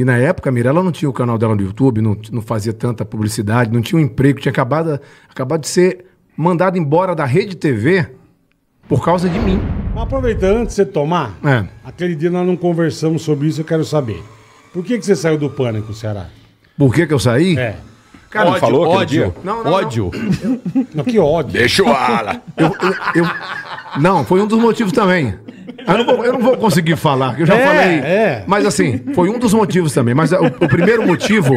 E na época a Mirella não tinha o canal dela no YouTube, não, não fazia tanta publicidade, não tinha um emprego, tinha acabado, acabado de ser mandada embora da Rede TV por causa de mim. Mas aproveitando, antes de você tomar, é. aquele dia nós não conversamos sobre isso, eu quero saber. Por que, que você saiu do pânico, Ceará? Por que, que eu saí? É. Cara, ódio, falou ódio. Não, não, ódio. Não. Eu... não. que ódio. Deixa o ala. Eu, eu, não, foi um dos motivos também. Eu não vou, eu não vou conseguir falar, eu já é, falei. É. Mas assim, foi um dos motivos também. Mas é, o, o, primeiro motivo.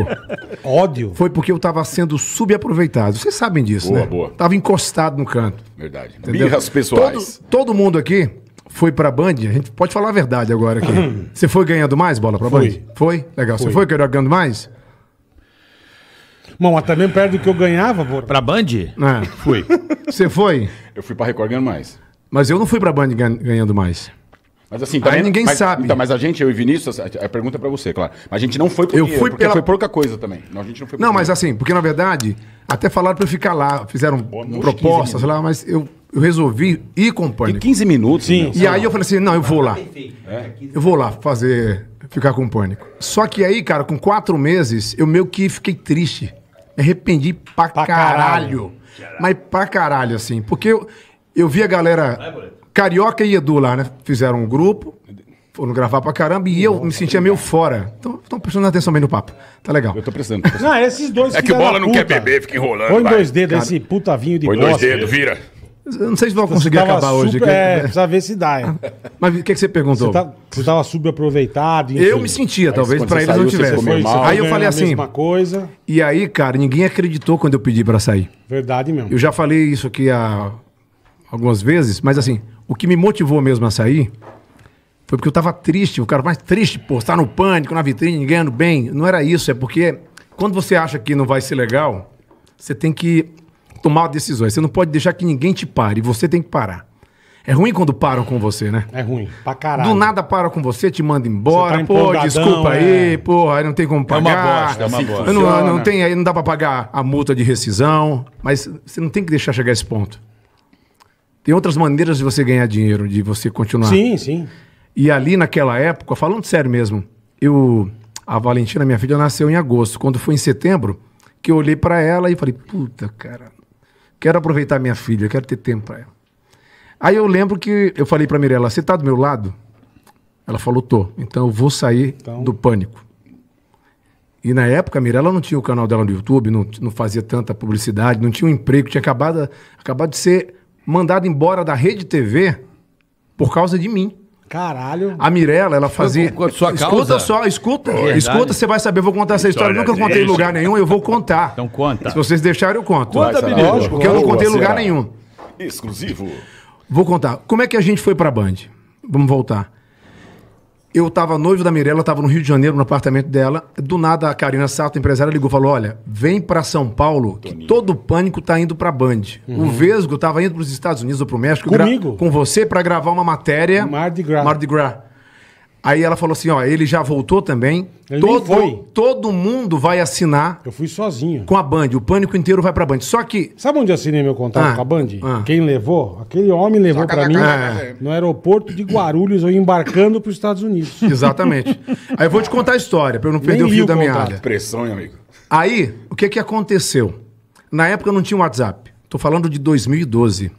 Ódio. Foi porque eu tava sendo subaproveitado. Vocês sabem disso, boa, né? Boa. Tava encostado no canto. Verdade. Entendeu? Birras pessoais. Todo, todo mundo aqui foi pra Band, a gente pode falar a verdade agora aqui. Hum. Você foi ganhando mais bola pra Band? Foi. Foi? Legal. Foi. Você foi ganhando mais? Bom, mas também perto do que eu ganhava, por... Pra Band? É. Fui. Você foi? Eu fui pra Record ganhando mais. Mas eu não fui pra Band ganhando mais. Mas assim, também, Aí ninguém mas, sabe. Então, mas a gente, eu e Vinícius, a pergunta é pra você, claro. Mas a gente não foi por Eu dinheiro, fui porque pela- foi porca pouca coisa também. Não, a gente não foi Não, mas assim, porque na verdade, até falaram pra eu ficar lá, fizeram propostas, sei lá, mas eu, eu resolvi ir com o pânico. Pânico. 15 minutos, Sim. Né? E aí eu falei assim, não, eu vou lá. É. Eu vou lá fazer, ficar com o Pânico. Só que aí, cara, com quatro meses, eu meio que fiquei triste. Me arrependi pra, caralho. Mas pra caralho, assim. Porque eu, eu vi a galera Carioca e Edu lá, né? Fizeram um grupo, foram gravar pra caramba e eu me tá sentia meio fora. Então, estão prestando atenção bem no papo. Tá legal. Eu tô prestando. tô Não, esses dois É que o bola não quer beber, fica enrolando. Põe vai. dois dedos esse puta vinho de Põe dois dedos, vira. não sei se vão conseguir acabar hoje. super- que- É, precisa ver se dá. hein? Mas o que, que você perguntou? Você, tá, você tava subaproveitado. enfim. Eu me sentia, talvez, para pra eles não saiu, tivesse. mal. Aí eu falei assim, Mesma coisa. e aí, cara, ninguém acreditou quando eu pedi pra sair. Verdade mesmo. Eu já falei isso aqui há algumas vezes, mas assim, o que me motivou mesmo a sair foi porque eu estava triste, o cara mais triste, pô, estar tá no pânico, na vitrine, ganhando bem. Não era isso, é porque quando você acha que não vai ser legal, você tem que tomar decisões. Você não pode deixar que ninguém te pare, você tem que parar. É ruim quando param com você, né? É ruim, pra caralho. Do nada param com você, te manda tá embora. Tá pô, desculpa é... aí, porra, aí não tem como pagar. É uma bosta, é uma bosta. Não, não, tem, aí não dá pra pagar a multa de rescisão. Mas você não tem que deixar chegar a esse ponto. Tem outras maneiras de você ganhar dinheiro, de você continuar. Sim, sim. E ali naquela época, falando sério mesmo, eu a Valentina, minha filha, nasceu em agosto. Quando foi em setembro, que eu olhei para ela e falei: "Puta, cara, quero aproveitar minha filha, quero ter tempo para ela". Aí eu lembro que eu falei para Mirella: "Você tá do meu lado?" Ela falou: "Tô". Então eu vou sair então... do pânico. E na época a Mirella não tinha o canal dela no YouTube, não, não fazia tanta publicidade, não tinha um emprego, tinha acabado, acabado de ser mandado embora da Rede TV por causa de mim. Caralho. A Mirella, ela fazia. sua causa? Escuta só, escuta. É escuta, você vai saber. Eu vou contar essa história. história. Nunca contei em lugar nenhum, eu vou contar. Então conta. Se vocês deixarem, eu conto. Conta, menino. Lógico, porque eu não contei em lugar nenhum. Exclusivo. Vou contar. Como é que a gente foi pra Band? Vamos voltar eu estava noivo da Mirella, estava no Rio de Janeiro, no apartamento dela. Do nada, a Karina Sato, empresária, ligou e falou: Olha, vem para São Paulo, que todo o pânico tá indo para Band. Uhum. O Vesgo estava indo para os Estados Unidos ou para o México. Comigo? Com você para gravar uma matéria. Mardi Gras. Mardi Gras. Aí ela falou assim: ó, ele já voltou também. Ele todo, foi. todo mundo vai assinar. Eu fui sozinho. Com a Band. O pânico inteiro vai pra Band. Só que. Sabe onde eu assinei meu contrato ah, com a Band? Ah. Quem levou? Aquele homem levou para mim né, é. no aeroporto de Guarulhos, eu embarcando pros Estados Unidos. Exatamente. Aí eu vou te contar a história, pra eu não perder Nem o fio da minha área. Pressão, hein, amigo. Aí, o que que aconteceu? Na época não tinha WhatsApp. Tô falando de 2012.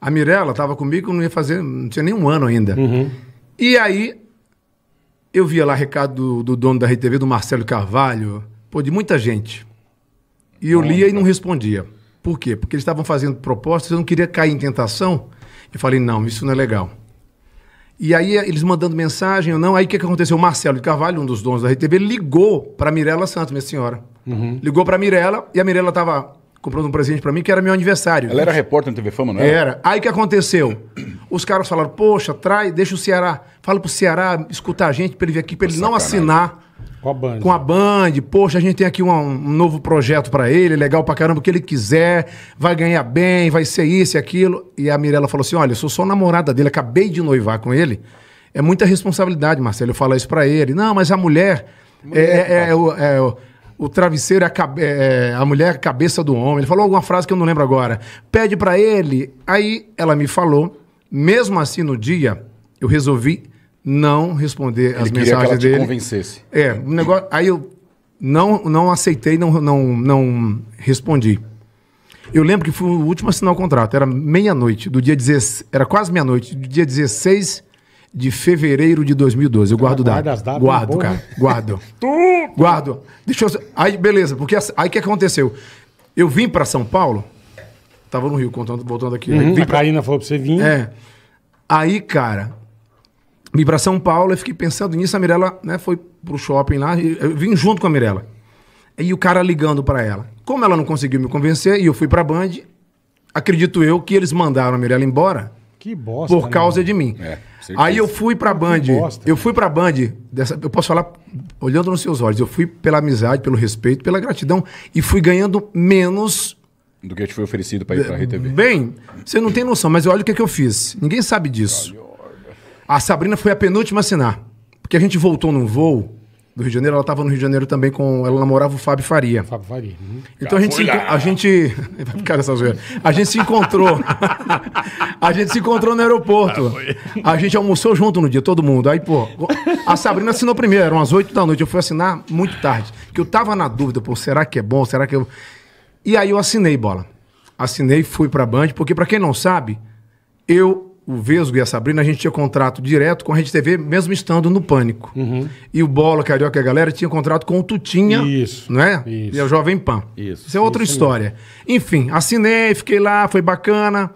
A Mirella tava comigo, não ia fazer. Não tinha nem um ano ainda. Uhum. E aí, eu via lá recado do, do dono da RTV, do Marcelo Carvalho, pô, de muita gente. E eu lia e não respondia. Por quê? Porque eles estavam fazendo propostas, eu não queria cair em tentação. eu falei, não, isso não é legal. E aí eh, eles mandando mensagem ou não, aí o que, que aconteceu? O Marcelo de Carvalho, um dos donos da RTV, ligou para Mirela Santos, minha senhora. Uhum. Ligou para Mirela e a Mirela estava comprando um presente para mim, que era meu aniversário. Ela era né? repórter na TV Fama, não era? Era. Aí o que aconteceu? Os caras falaram, poxa, trai, deixa o Ceará, fala pro Ceará escutar a gente, pra ele vir aqui, pra ele Sacanagem. não assinar com a Band. Com a Band. Poxa, a gente tem aqui um, um novo projeto para ele, legal pra caramba, o que ele quiser, vai ganhar bem, vai ser isso e aquilo. E a Mirella falou assim, olha, eu sou só namorada dele, acabei de noivar com ele. É muita responsabilidade, Marcelo, eu falar isso pra ele. Não, mas a mulher... mulher é, é, é, é o travesseiro é a, cabe... é a, mulher, é a cabeça do homem. Ele falou alguma frase que eu não lembro agora. Pede para ele. Aí ela me falou. Mesmo assim, no dia, eu resolvi não responder ele as mensagens que ela dele. Te convencesse. É, um negócio. Aí eu não, não aceitei, não, não, não respondi. Eu lembro que foi o último a assinar o contrato. Era meia-noite do dia 16. Era quase meia-noite, do dia 16 de fevereiro de 2012. Eu guardo dado. Guarda as datas. Guardo, cara. Guardo. tu! guardo. Deixa eu... Aí, beleza. Porque aí o que aconteceu? Eu vim para São Paulo. Tava no Rio, contando, voltando aqui. Uhum, pra... Né? a Karina falou pra você vir. É. Aí, cara, vim pra São Paulo e fiquei pensando nisso. A Mirella né, foi pro shopping lá. eu vim junto com a Mirella. E o cara ligando para ela. Como ela não conseguiu me convencer e eu fui pra Band, acredito eu que eles mandaram a Mirella embora que bosta. Por né, causa de mim. É, Aí eu fui pra Band. Bosta, eu né? fui pra Band. Dessa, eu posso falar olhando nos seus olhos. Eu fui pela amizade, pelo respeito, pela gratidão. E fui ganhando menos. Do que te foi oferecido para ir pra RTV. Bem, você não tem noção, mas olha o que, é que eu fiz. Ninguém sabe disso. A Sabrina foi a penúltima a assinar. Porque a gente voltou num voo do Rio de Janeiro, ela estava no Rio de Janeiro também com. Ela namorava o Fábio Faria. Fábio Faria. Uhum. Então a gente, se, a gente. Vai ficar com essas A gente se encontrou. a gente se encontrou no aeroporto. A gente almoçou junto no dia, todo mundo. Aí, pô, a Sabrina assinou primeiro, eram as 8 da noite. Eu fui assinar muito tarde. Que eu tava na dúvida, pô, será que é bom? Será que eu. E aí eu assinei bola. Assinei, fui pra Band, porque para quem não sabe, eu o Vesgo e a Sabrina, a gente tinha contrato direto com a Rede TV, mesmo estando no Pânico. Uhum. E o Bola, é Carioca e a galera tinha contrato com o Tutinha, Isso. é Isso. E a Jovem Pan. Isso. Isso é outra Isso história. Mesmo. Enfim, assinei, fiquei lá, foi bacana.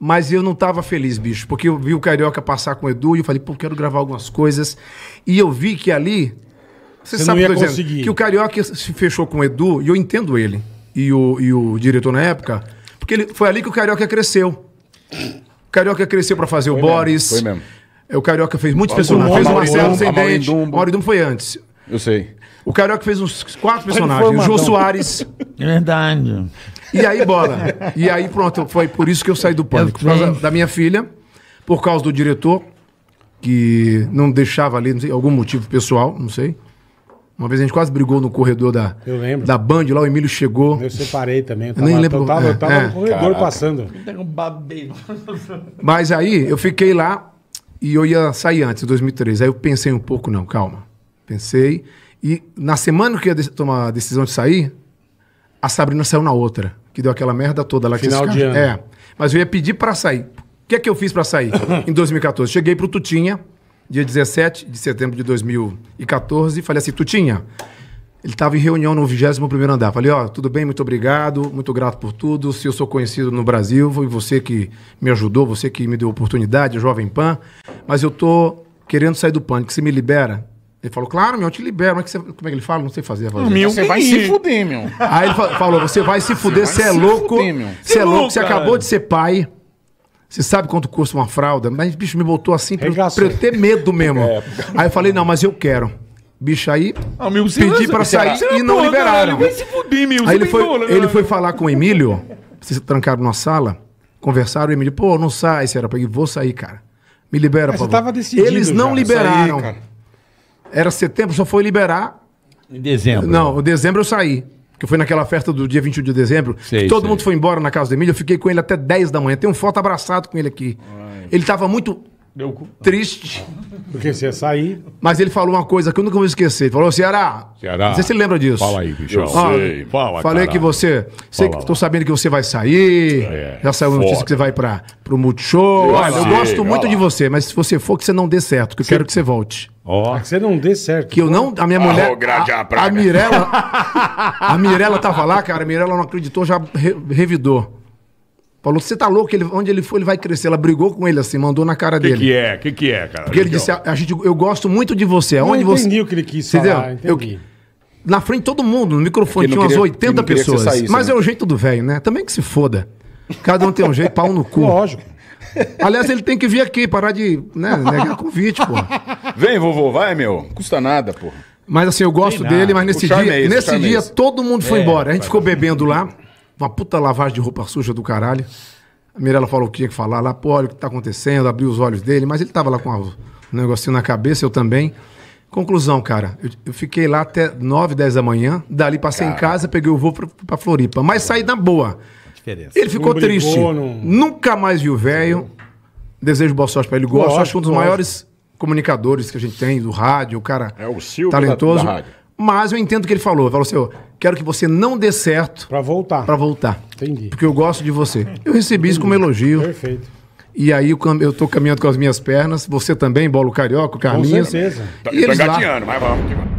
Mas eu não estava feliz, bicho, porque eu vi o Carioca passar com o Edu e eu falei, pô, quero gravar algumas coisas. E eu vi que ali. Você, você sabe o que eu conseguir. dizendo? Que o Carioca se fechou com o Edu, e eu entendo ele. E o, e o diretor na época, porque ele, foi ali que o Carioca cresceu. Carioca cresceu para fazer foi o mesmo, Boris. Foi mesmo. É, o Carioca fez muitos personagens. Fez o Marcelo Sem Dente. O Boridum foi antes. Eu sei. O Carioca fez uns quatro personagens. O Jô Soares. É verdade. E aí, bola. E aí, pronto. Foi por isso que eu saí do pânico. Por causa da minha filha, por causa do diretor, que não deixava ali, não sei, algum motivo pessoal, não sei. Uma vez a gente quase brigou no corredor da, da Band, lá o Emílio chegou. Eu separei também. Eu tava, nem lembro. Eu tava, é, eu tava é. no corredor Caraca. passando. Mas aí eu fiquei lá e eu ia sair antes, em 2003. Aí eu pensei um pouco, não, calma. Pensei. E na semana que eu ia tomar a decisão de sair, a Sabrina saiu na outra, que deu aquela merda toda lá. Final de ano. É. Mas eu ia pedir para sair. O que é que eu fiz para sair em 2014? Cheguei pro Tutinha dia 17 de setembro de 2014, falei assim, Tutinha, ele estava em reunião no 21º andar. Falei, ó, oh, tudo bem, muito obrigado, muito grato por tudo. Se eu sou conhecido no Brasil, foi você que me ajudou, você que me deu oportunidade, Jovem Pan. Mas eu tô querendo sair do pânico, você me libera? Ele falou, claro, meu, eu te libero. Mas é você, como é que ele fala? Não sei fazer. Falo, meu, você vai se fuder, meu. Aí ele falou, você vai se fuder, você, é, é, é, louco, fuder, você é louco. Você é louco, você acabou de ser pai. Você sabe quanto custa uma fralda? Mas, bicho, me botou assim pra, pra eu ter medo mesmo. É. Aí eu falei, não, mas eu quero. Bicho, aí pedi pra sair é e não né? liberaram. se fuder, meu. Aí ele foi, né? ele foi falar com o Emílio, vocês trancaram na sala, conversaram, o Emílio, pô, não sai, será? Eu vou sair, cara. Me libera, pô. Você tava decidido Eles não já, liberaram. Sair, Era setembro, só foi liberar. Em dezembro. Não, em dezembro eu saí que foi naquela festa do dia 21 de dezembro, sei, todo sei. mundo foi embora na casa do Emílio, eu fiquei com ele até 10 da manhã. Tenho um foto abraçado com ele aqui. Ai. Ele estava muito Deu cu. Triste. Porque você ia sair. Mas ele falou uma coisa que eu nunca vou esquecer. Ele falou, Ceará. Ceará. Não sei se você lembra disso. Fala aí, bicho. Ah, eu ah, sei. Fala, Falei caralho. que você. Sei fala, que estou sabendo que você vai sair. É, já saiu a notícia que você vai para o Multishow. Eu Olha, eu gosto muito de você, mas se você for, que você não dê certo, que eu quero que você volte. É que você não dê certo. Que eu não. A minha mulher. A, a Mirella. a Mirella tava lá, cara. A Mirella não acreditou, já re, revidou. Falou, você tá louco? Ele, onde ele foi, ele vai crescer. Ela brigou com ele assim, mandou na cara que dele. O que é? O que, que é, cara? Porque ele disse, a, a gente, eu gosto muito de você. Aonde você... entendi o que ele quis falar, entendeu? entendi. Eu, na frente de todo mundo, no microfone, é tinha umas queria, 80 pessoas. Saísse, mas né? é o jeito do velho, né? Também que se foda. Cada um tem um jeito, pau no cu. Lógico. Aliás, ele tem que vir aqui, parar de né, negar convite, pô. Vem, vovô, vai, meu. Custa nada, pô. Mas assim, eu gosto dele, mas nesse dia, é esse, nesse é dia é todo mundo foi é, embora. A gente ficou bebendo lá uma puta lavagem de roupa suja do caralho. A Mirella falou o que tinha que falar lá, pô, olha o que está acontecendo, abriu os olhos dele, mas ele estava lá com um negocinho na cabeça, eu também. Conclusão, cara, eu, eu fiquei lá até 9, 10 da manhã, dali passei em casa, peguei o voo para Floripa, mas saí na boa. Diferença. Ele ficou brigou, triste, não... nunca mais viu o velho. Desejo boa sorte para ele, gosto, acho um dos maiores comunicadores que a gente tem do rádio, o cara é o Silvio talentoso. Da, da rádio. Mas eu entendo o que ele falou. Ele falou assim: eu quero que você não dê certo. Pra voltar. Pra voltar. Entendi. Porque eu gosto de você. Eu recebi Entendi. isso como elogio. Perfeito. E aí eu tô caminhando com as minhas pernas. Você também, Bolo Carioca, Carlinhos. Com certeza. E tá, eles gatinhando, lá... mas vamos vamos.